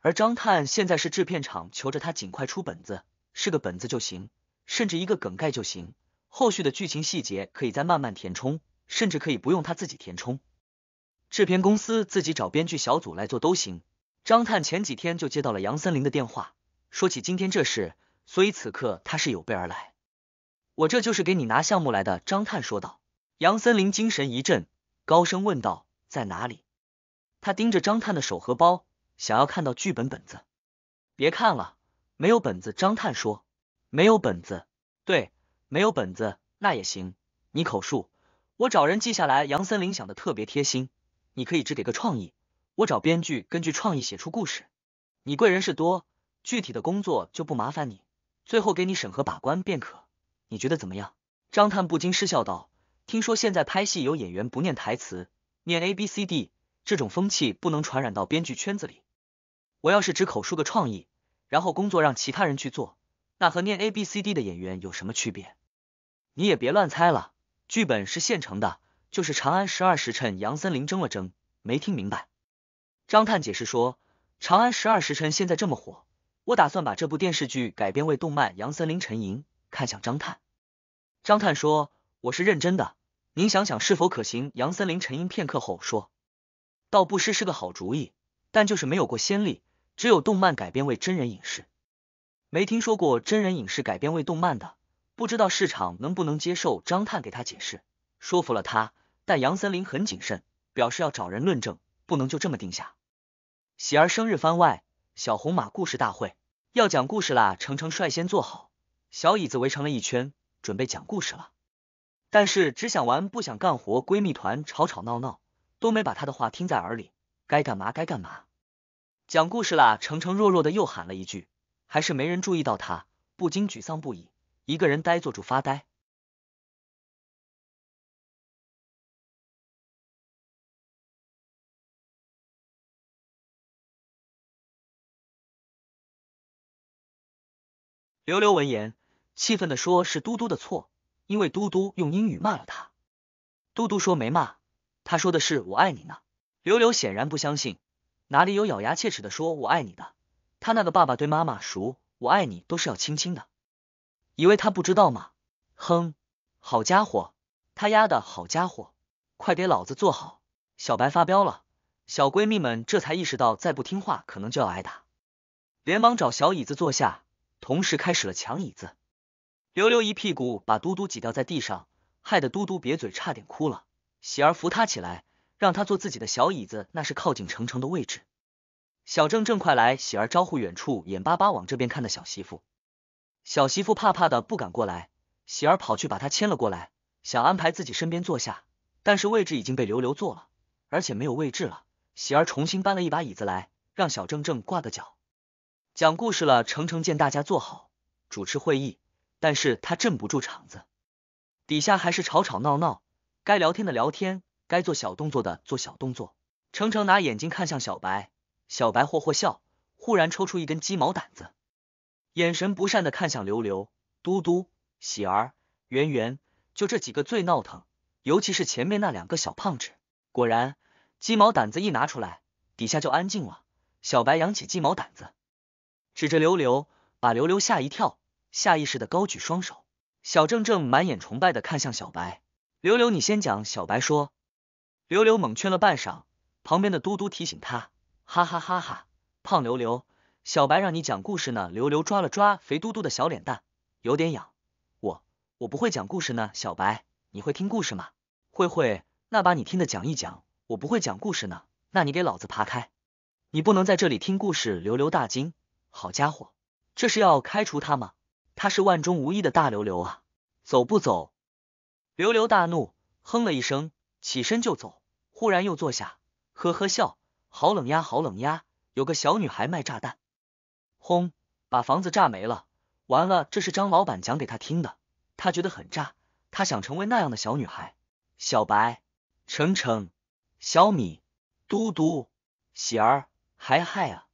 而张探现在是制片厂求着他尽快出本子，是个本子就行。甚至一个梗概就行，后续的剧情细节可以再慢慢填充，甚至可以不用他自己填充，制片公司自己找编剧小组来做都行。张探前几天就接到了杨森林的电话，说起今天这事，所以此刻他是有备而来。我这就是给你拿项目来的，张探说道。杨森林精神一振，高声问道：“在哪里？”他盯着张探的手和包，想要看到剧本本子。别看了，没有本子，张探说。没有本子，对，没有本子那也行，你口述，我找人记下来。杨森林想的特别贴心，你可以只给个创意，我找编剧根据创意写出故事。你贵人事多，具体的工作就不麻烦你，最后给你审核把关便可。你觉得怎么样？张探不禁失笑道：“听说现在拍戏有演员不念台词，念 A B C D 这种风气不能传染到编剧圈子里。我要是只口述个创意，然后工作让其他人去做。”那和念 A B C D 的演员有什么区别？你也别乱猜了，剧本是现成的，就是《长安十二时辰》。杨森林争了争，没听明白。张探解释说，《长安十二时辰》现在这么火，我打算把这部电视剧改编为动漫。杨森林沉吟，看向张探。张探说：“我是认真的，您想想是否可行？”杨森林沉吟片刻后说：“倒不失是个好主意，但就是没有过先例，只有动漫改编为真人影视。”没听说过真人影视改编为动漫的，不知道市场能不能接受。张探给他解释，说服了他。但杨森林很谨慎，表示要找人论证，不能就这么定下。喜儿生日番外，小红马故事大会要讲故事啦！程程率先坐好，小椅子围成了一圈，准备讲故事了。但是只想玩不想干活，闺蜜团吵吵闹闹，都没把她的话听在耳里。该干嘛该干嘛，讲故事啦！程程弱弱的又喊了一句。还是没人注意到他，不禁沮丧不已，一个人呆坐住发呆。刘刘闻言，气愤的说：“是嘟嘟的错，因为嘟嘟用英语骂了他。”嘟嘟说：“没骂，他说的是‘我爱你’呢。”刘刘显然不相信，哪里有咬牙切齿的说“我爱你”的？他那个爸爸对妈妈熟，我爱你都是要亲亲的，以为他不知道吗？哼，好家伙，他丫的好家伙，快给老子坐好！小白发飙了，小闺蜜们这才意识到再不听话可能就要挨打，连忙找小椅子坐下，同时开始了抢椅子。刘刘一屁股把嘟嘟挤掉在地上，害得嘟嘟瘪嘴差点哭了。喜儿扶他起来，让他坐自己的小椅子，那是靠近程程的位置。小正正，快来！喜儿招呼远处眼巴巴往这边看的小媳妇。小媳妇怕怕的不敢过来，喜儿跑去把她牵了过来，想安排自己身边坐下，但是位置已经被刘刘坐了，而且没有位置了。喜儿重新搬了一把椅子来，让小正正挂个脚。讲故事了。程程见大家坐好，主持会议，但是他镇不住场子，底下还是吵吵闹闹，该聊天的聊天，该做小动作的做小动作。程程拿眼睛看向小白。小白霍霍笑，忽然抽出一根鸡毛掸子，眼神不善的看向刘刘、嘟嘟、喜儿、圆圆，就这几个最闹腾，尤其是前面那两个小胖子。果然，鸡毛掸子一拿出来，底下就安静了。小白扬起鸡毛掸子，指着刘刘，把刘刘吓一跳，下意识的高举双手。小正正满眼崇拜的看向小白。刘刘，你先讲。小白说。刘刘猛圈了半晌，旁边的嘟嘟提醒他。哈哈哈！哈胖刘刘，小白让你讲故事呢。刘刘抓了抓肥嘟嘟的小脸蛋，有点痒。我我不会讲故事呢，小白，你会听故事吗？会会。那把你听的讲一讲。我不会讲故事呢，那你给老子爬开！你不能在这里听故事。刘刘大惊，好家伙，这是要开除他吗？他是万中无一的大刘刘啊！走不走？刘刘大怒，哼了一声，起身就走。忽然又坐下，呵呵笑。好冷呀，好冷呀！有个小女孩卖炸弹，轰，把房子炸没了。完了，这是张老板讲给他听的，他觉得很炸，他想成为那样的小女孩。小白、程程、小米、嘟嘟、喜儿、嗨嗨啊、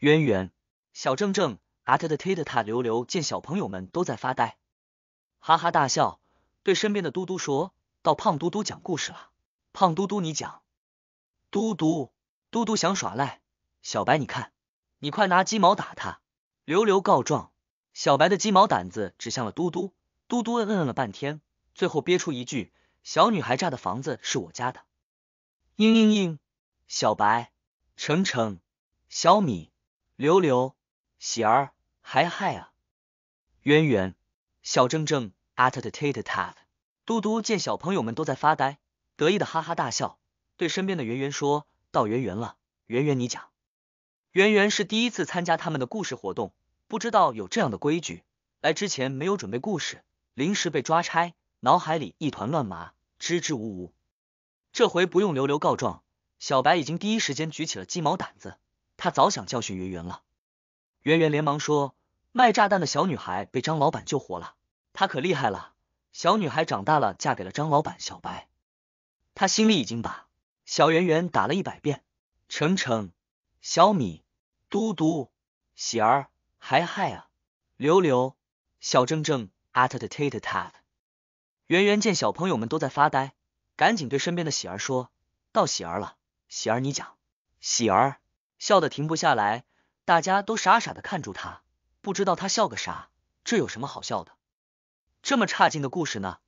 渊源、小正正、阿特的泰的塔、刘刘，见小朋友们都在发呆，哈哈大笑，对身边的嘟嘟说到：“胖嘟嘟讲故事了，胖嘟嘟你讲。”嘟嘟。嘟嘟想耍赖，小白你看，你快拿鸡毛打他！刘刘告状，小白的鸡毛掸子指向了嘟嘟，嘟嘟嗯嗯了半天，最后憋出一句：“小女孩炸的房子是我家的。”嘤嘤嘤！小白、程程、小米、刘刘、喜儿、还嗨啊！圆圆、小正正、at the tate taf。嘟嘟见小朋友们都在发呆，得意的哈哈大笑，对身边的圆圆说。到圆圆了，圆圆你讲。圆圆是第一次参加他们的故事活动，不知道有这样的规矩，来之前没有准备故事，临时被抓差，脑海里一团乱麻，支支吾吾。这回不用刘刘告状，小白已经第一时间举起了鸡毛掸子，他早想教训圆圆了。圆圆连忙说：“卖炸弹的小女孩被张老板救活了，她可厉害了。小女孩长大了，嫁给了张老板小白。他心里已经把。”小圆圆打了一百遍，成成、小米、嘟嘟、喜儿、还嗨啊，刘刘、小正正、t 特 t e t a 的。圆圆见小朋友们都在发呆，赶紧对身边的喜儿说：“到喜儿了，喜儿你讲。”喜儿笑得停不下来，大家都傻傻的看住他，不知道他笑个啥。这有什么好笑的？这么差劲的故事呢？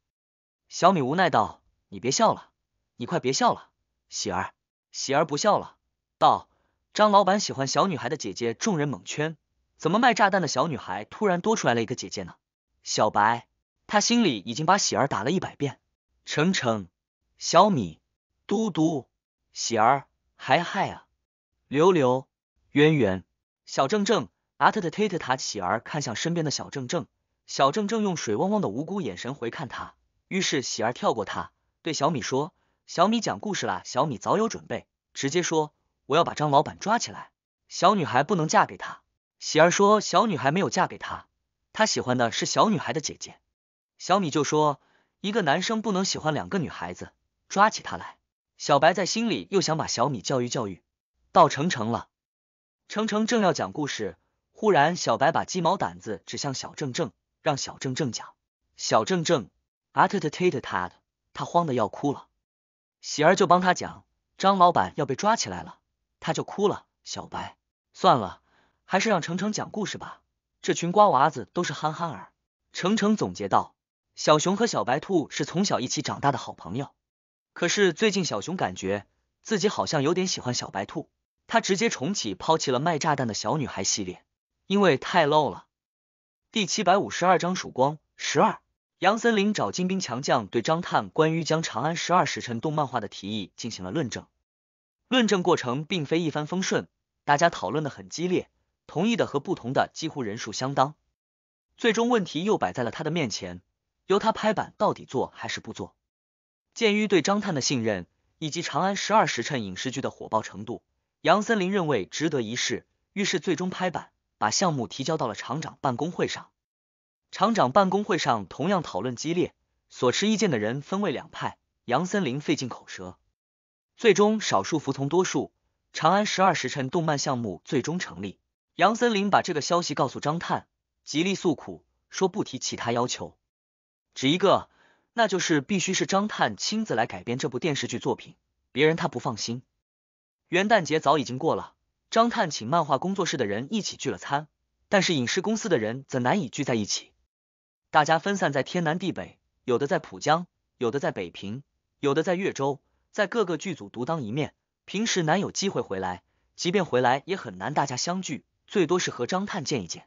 小米无奈道：“你别笑了，你快别笑了。”喜儿，喜儿不笑了，道：“张老板喜欢小女孩的姐姐。”众人懵圈，怎么卖炸弹的小女孩突然多出来了一个姐姐呢？小白，他心里已经把喜儿打了一百遍。程程，小米，嘟嘟，喜儿，嗨嗨啊，刘刘，渊源，小正正，阿特的忒特塔喜儿看向身边的小正正，小正正用水汪汪的无辜眼神回看他，于是喜儿跳过他，对小米说。小米讲故事啦！小米早有准备，直接说：“我要把张老板抓起来，小女孩不能嫁给他。”喜儿说：“小女孩没有嫁给他，他喜欢的是小女孩的姐姐。”小米就说：“一个男生不能喜欢两个女孩子，抓起他来。”小白在心里又想把小米教育教育。到成成了，程程正要讲故事，忽然小白把鸡毛掸子指向小正正，让小正正讲。小正正啊特特忒的他的，他慌得要哭了。喜儿就帮他讲，张老板要被抓起来了，他就哭了。小白，算了，还是让程程讲故事吧。这群瓜娃子都是憨憨儿。程程总结道：小熊和小白兔是从小一起长大的好朋友。可是最近小熊感觉自己好像有点喜欢小白兔，他直接重启抛弃了卖炸弹的小女孩系列，因为太 low 了。第七百五十二章曙光十二。杨森林找精兵强将对张探关于将《长安十二时辰》动漫化的提议进行了论证，论证过程并非一帆风顺，大家讨论的很激烈，同意的和不同的几乎人数相当，最终问题又摆在了他的面前，由他拍板到底做还是不做。鉴于对张探的信任以及《长安十二时辰》影视剧的火爆程度，杨森林认为值得一试，于是最终拍板，把项目提交到了厂长办公会上。厂长办公会上同样讨论激烈，所持意见的人分为两派。杨森林费尽口舌，最终少数服从多数，长安十二时辰动漫项目最终成立。杨森林把这个消息告诉张探，极力诉苦，说不提其他要求，只一个，那就是必须是张探亲自来改编这部电视剧作品，别人他不放心。元旦节早已经过了，张探请漫画工作室的人一起聚了餐，但是影视公司的人则难以聚在一起。大家分散在天南地北，有的在浦江，有的在北平，有的在岳州，在各个剧组独当一面，平时难有机会回来，即便回来也很难大家相聚，最多是和张探见一见，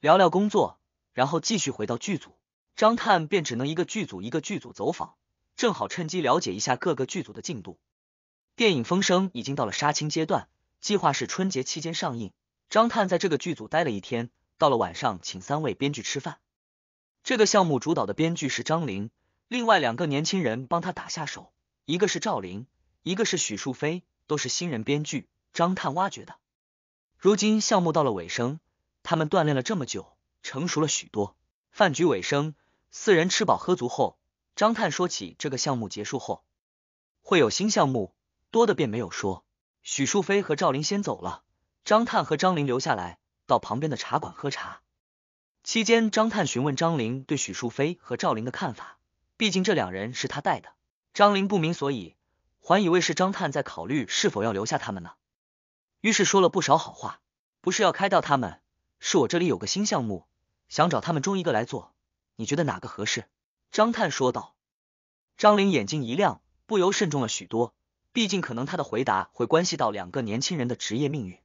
聊聊工作，然后继续回到剧组。张探便只能一个剧组一个剧组走访，正好趁机了解一下各个剧组的进度。电影《风声》已经到了杀青阶段，计划是春节期间上映。张探在这个剧组待了一天，到了晚上请三位编剧吃饭。这个项目主导的编剧是张琳，另外两个年轻人帮他打下手，一个是赵琳，一个是许树飞，都是新人编剧，张探挖掘的。如今项目到了尾声，他们锻炼了这么久，成熟了许多。饭局尾声，四人吃饱喝足后，张探说起这个项目结束后会有新项目，多的便没有说。许树飞和赵琳先走了，张探和张琳留下来到旁边的茶馆喝茶。期间，张探询问张玲对许树飞和赵琳的看法，毕竟这两人是他带的。张玲不明所以，还以为是张探在考虑是否要留下他们呢，于是说了不少好话，不是要开掉他们，是我这里有个新项目，想找他们中一个来做，你觉得哪个合适？张探说道。张玲眼睛一亮，不由慎重了许多，毕竟可能他的回答会关系到两个年轻人的职业命运。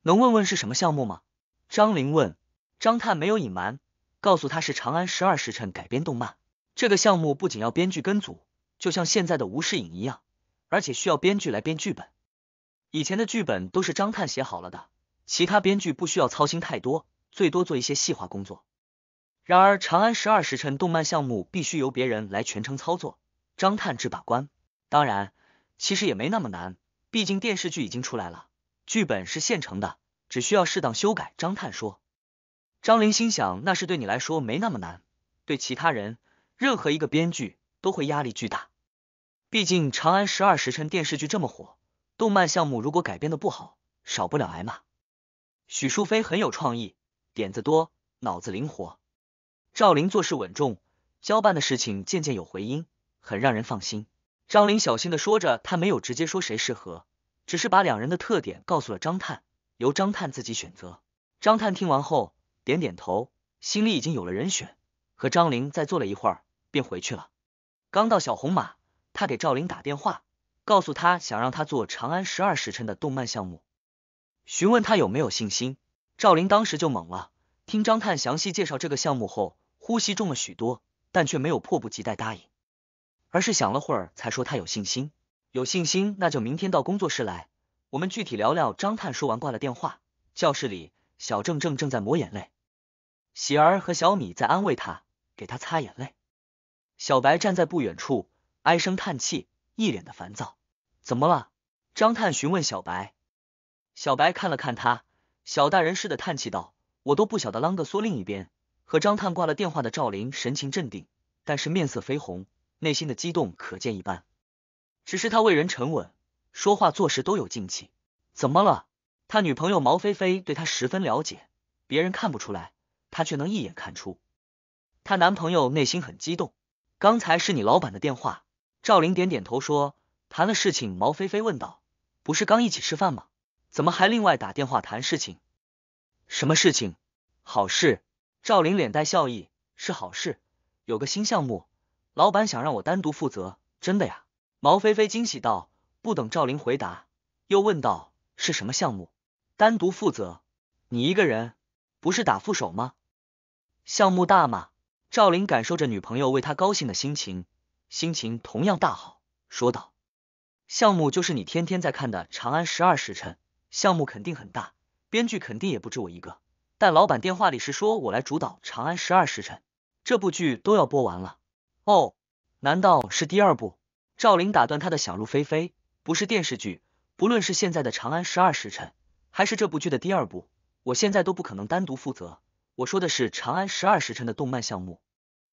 能问问是什么项目吗？张玲问。张探没有隐瞒，告诉他是《长安十二时辰》改编动漫。这个项目不仅要编剧跟组，就像现在的吴世颖一样，而且需要编剧来编剧本。以前的剧本都是张探写好了的，其他编剧不需要操心太多，最多做一些细化工作。然而，《长安十二时辰》动漫项目必须由别人来全程操作，张探只把关。当然，其实也没那么难，毕竟电视剧已经出来了，剧本是现成的，只需要适当修改。张探说。张林心想，那是对你来说没那么难，对其他人，任何一个编剧都会压力巨大。毕竟《长安十二时辰》电视剧这么火，动漫项目如果改编的不好，少不了挨骂。许淑飞很有创意，点子多，脑子灵活。赵林做事稳重，交办的事情渐渐有回音，很让人放心。张林小心的说着，他没有直接说谁适合，只是把两人的特点告诉了张探，由张探自己选择。张探听完后。点点头，心里已经有了人选。和张玲再坐了一会儿，便回去了。刚到小红马，他给赵玲打电话，告诉他想让他做《长安十二时辰》的动漫项目，询问他有没有信心。赵玲当时就懵了，听张探详细介绍这个项目后，呼吸重了许多，但却没有迫不及待答应，而是想了会儿才说他有信心。有信心，那就明天到工作室来，我们具体聊聊。张探说完挂了电话。教室里，小郑正正在抹眼泪。喜儿和小米在安慰他，给他擦眼泪。小白站在不远处，唉声叹气，一脸的烦躁。怎么了？张探询问小白。小白看了看他，小大人似的叹气道：“我都不晓得。”啷个说。”另一边和张探挂了电话的赵琳神情镇定，但是面色绯红，内心的激动可见一斑。只是他为人沉稳，说话做事都有静气。怎么了？他女朋友毛菲菲对他十分了解，别人看不出来。她却能一眼看出，她男朋友内心很激动。刚才是你老板的电话。赵琳点点头说：“谈了事情。”毛菲菲问道：“不是刚一起吃饭吗？怎么还另外打电话谈事情？”“什么事情？”“好事。”赵琳脸带笑意：“是好事，有个新项目，老板想让我单独负责。”“真的呀？”毛菲菲惊喜道。不等赵琳回答，又问道：“是什么项目？单独负责？你一个人？不是打副手吗？”项目大吗？赵林感受着女朋友为他高兴的心情，心情同样大好，说道：“项目就是你天天在看的《长安十二时辰》，项目肯定很大，编剧肯定也不止我一个。但老板电话里是说我来主导《长安十二时辰》这部剧，都要播完了。哦，难道是第二部？”赵林打断他的想入非非，不是电视剧，不论是现在的《长安十二时辰》，还是这部剧的第二部，我现在都不可能单独负责。我说的是《长安十二时辰》的动漫项目，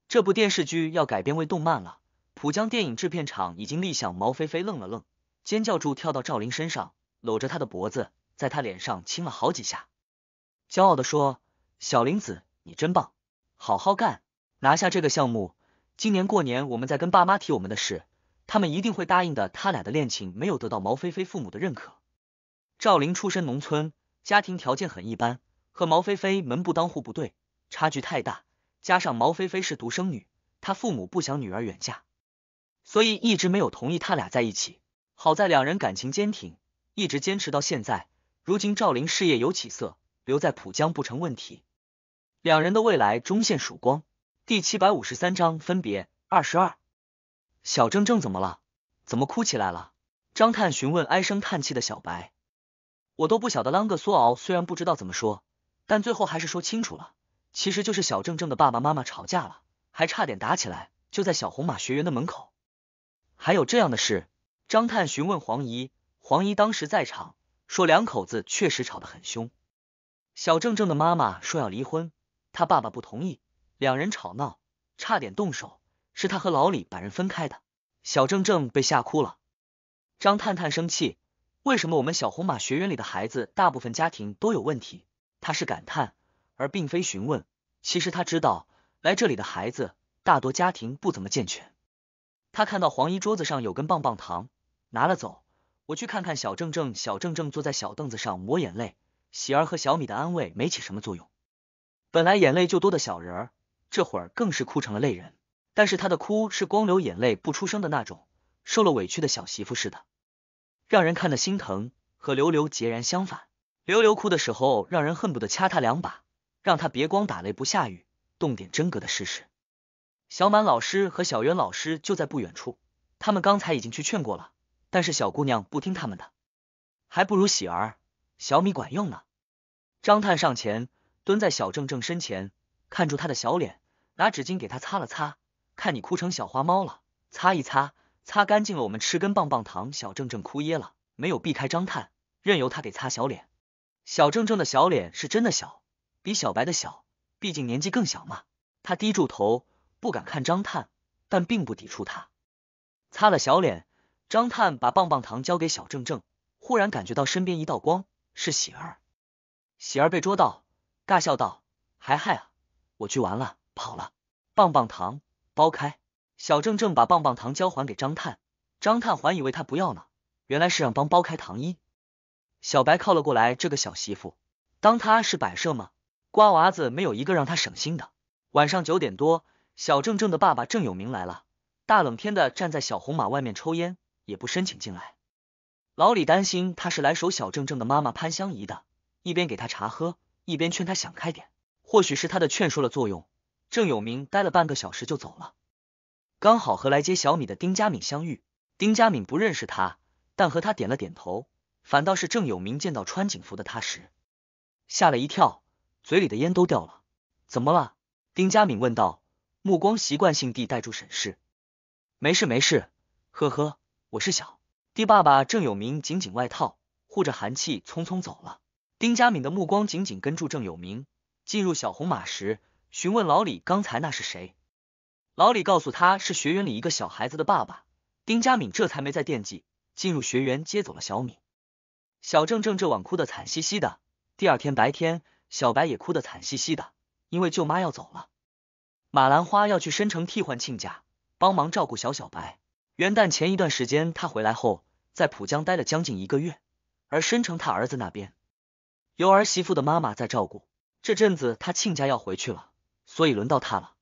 这部电视剧要改编为动漫了。浦江电影制片厂已经立项。毛菲菲愣了愣，尖叫住跳到赵林身上，搂着他的脖子，在他脸上亲了好几下，骄傲的说：“小林子，你真棒，好好干，拿下这个项目。今年过年，我们再跟爸妈提我们的事，他们一定会答应的。”他俩的恋情没有得到毛菲菲父母的认可。赵林出身农村，家庭条件很一般。和毛菲菲门不当户不对，差距太大，加上毛菲菲是独生女，她父母不想女儿远嫁，所以一直没有同意他俩在一起。好在两人感情坚挺，一直坚持到现在。如今赵林事业有起色，留在浦江不成问题，两人的未来终现曙光。第七百五十三章分别二十二。小正正怎么了？怎么哭起来了？张探询问唉声叹气的小白。我都不晓得啷个说，虽然不知道怎么说。但最后还是说清楚了，其实就是小正正的爸爸妈妈吵架了，还差点打起来，就在小红马学员的门口。还有这样的事，张探询问黄姨，黄姨当时在场，说两口子确实吵得很凶。小正正的妈妈说要离婚，他爸爸不同意，两人吵闹，差点动手，是他和老李把人分开的。小正正被吓哭了。张探探生气，为什么我们小红马学员里的孩子，大部分家庭都有问题？他是感叹，而并非询问。其实他知道，来这里的孩子大多家庭不怎么健全。他看到黄衣桌子上有根棒棒糖，拿了走。我去看看小正正，小正正坐在小凳子上抹眼泪，喜儿和小米的安慰没起什么作用。本来眼泪就多的小人儿，这会儿更是哭成了泪人。但是他的哭是光流眼泪不出声的那种，受了委屈的小媳妇似的，让人看得心疼。和刘刘截然相反。刘刘哭的时候，让人恨不得掐他两把，让他别光打雷不下雨，动点真格的试试。小满老师和小袁老师就在不远处，他们刚才已经去劝过了，但是小姑娘不听他们的，还不如喜儿、小米管用呢。张探上前蹲在小正正身前，看住他的小脸，拿纸巾给他擦了擦。看你哭成小花猫了，擦一擦，擦干净了，我们吃根棒棒糖。小正正哭噎了，没有避开张探，任由他给擦小脸。小正正的小脸是真的小，比小白的小，毕竟年纪更小嘛。他低住头，不敢看张探，但并不抵触他。擦了小脸，张探把棒棒糖交给小正正，忽然感觉到身边一道光，是喜儿。喜儿被捉到，尬笑道：“还害啊，我去玩了，跑了。”棒棒糖剥开，小正正把棒棒糖交还给张探，张探还以为他不要呢，原来是让帮剥开糖衣。小白靠了过来，这个小媳妇当他是摆设吗？瓜娃子没有一个让他省心的。晚上九点多，小正正的爸爸郑有明来了，大冷天的站在小红马外面抽烟，也不申请进来。老李担心他是来守小正正的妈妈潘香怡的，一边给他茶喝，一边劝他想开点。或许是他的劝说了作用，郑有明待了半个小时就走了，刚好和来接小米的丁佳敏相遇。丁佳敏不认识他，但和他点了点头。反倒是郑有明见到穿警服的他时，吓了一跳，嘴里的烟都掉了。怎么了？丁佳敏问道，目光习惯性地带住审视。没事没事，呵呵，我是小帝爸爸。郑有明紧紧外套护着寒气，匆匆走了。丁佳敏的目光紧紧跟住郑有明进入小红马时，询问老李：“刚才那是谁？”老李告诉他是学员里一个小孩子的爸爸。丁佳敏这才没再惦记，进入学员接走了小敏。小正正这晚哭得惨兮兮的，第二天白天，小白也哭得惨兮兮的，因为舅妈要走了，马兰花要去申城替换亲家，帮忙照顾小小白。元旦前一段时间，他回来后在浦江待了将近一个月，而申城他儿子那边由儿媳妇的妈妈在照顾。这阵子他亲家要回去了，所以轮到他了，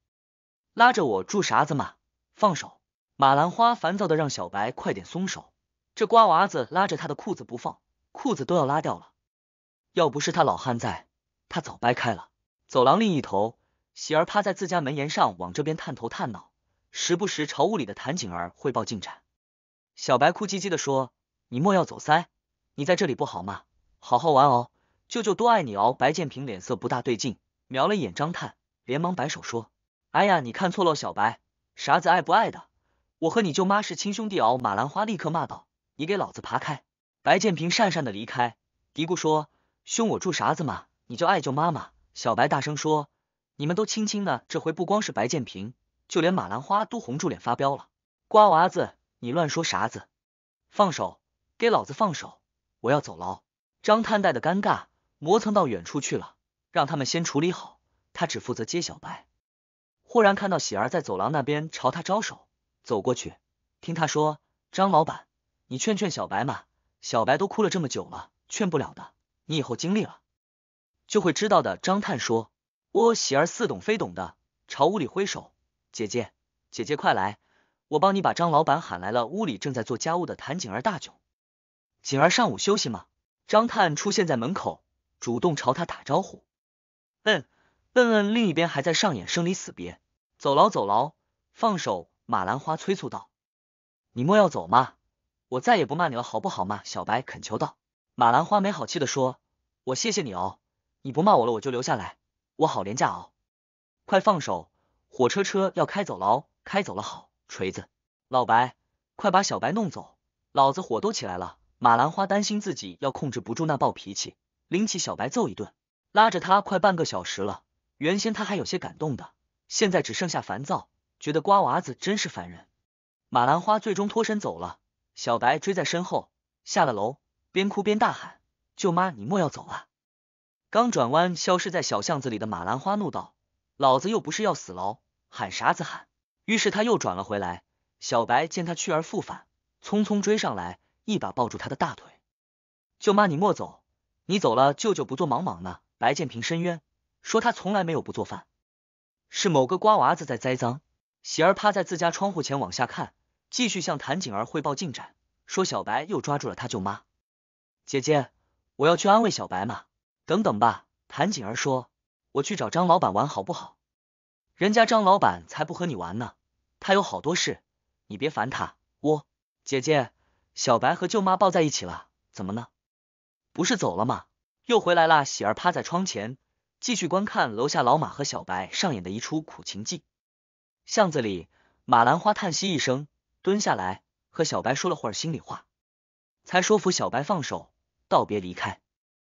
拉着我住啥子嘛？放手！马兰花烦躁的让小白快点松手，这瓜娃子拉着他的裤子不放。裤子都要拉掉了，要不是他老汉在，他早掰开了。走廊另一头，喜儿趴在自家门檐上，往这边探头探脑，时不时朝屋里的谭景儿汇报进展。小白哭唧唧的说：“你莫要走噻，你在这里不好吗？好好玩哦，舅舅多爱你哦。”白建平脸色不大对劲，瞄了一眼张探，连忙摆手说：“哎呀，你看错喽，小白，啥子爱不爱的？我和你舅妈是亲兄弟哦。”马兰花立刻骂道：“你给老子爬开！”白建平讪讪的离开，嘀咕说：“凶我住啥子嘛，你就爱救妈妈。”小白大声说：“你们都亲亲的，这回不光是白建平，就连马兰花都红住脸发飙了。”瓜娃子，你乱说啥子？放手，给老子放手！我要走喽。张探带的尴尬，磨蹭到远处去了，让他们先处理好，他只负责接小白。忽然看到喜儿在走廊那边朝他招手，走过去，听他说：“张老板，你劝劝小白嘛。”小白都哭了这么久了，劝不了的。你以后经历了，就会知道的。张探说。我喜儿似懂非懂的朝屋里挥手，姐姐，姐姐快来，我帮你把张老板喊来了。屋里正在做家务的谭景儿大囧，景儿上午休息吗？张探出现在门口，主动朝他打招呼。嗯，嗯嗯。另一边还在上演生离死别，走牢走牢，放手。马兰花催促道：“你莫要走嘛。”我再也不骂你了，好不好嘛？小白恳求道。马兰花没好气的说：“我谢谢你哦，你不骂我了，我就留下来，我好廉价哦。”快放手，火车车要开走了哦，开走了好，锤子！老白，快把小白弄走，老子火都起来了。马兰花担心自己要控制不住那暴脾气，拎起小白揍一顿，拉着他快半个小时了。原先他还有些感动的，现在只剩下烦躁，觉得瓜娃子真是烦人。马兰花最终脱身走了。小白追在身后，下了楼，边哭边大喊：“舅妈，你莫要走啊！”刚转弯，消失在小巷子里的马兰花怒道：“老子又不是要死牢，喊啥子喊？”于是他又转了回来。小白见他去而复返，匆匆追上来，一把抱住他的大腿：“舅妈，你莫走，你走了，舅舅不做莽莽呢。”白建平申冤，说他从来没有不做饭，是某个瓜娃子在栽赃。喜儿趴在自家窗户前往下看。继续向谭景儿汇报进展，说小白又抓住了他舅妈。姐姐，我要去安慰小白嘛？等等吧。谭景儿说：“我去找张老板玩好不好？人家张老板才不和你玩呢，他有好多事，你别烦他。”我姐姐，小白和舅妈抱在一起了，怎么呢？不是走了吗？又回来了。喜儿趴在窗前，继续观看楼下老马和小白上演的一出苦情剧。巷子里，马兰花叹息一声。蹲下来和小白说了会儿心里话，才说服小白放手道别离开。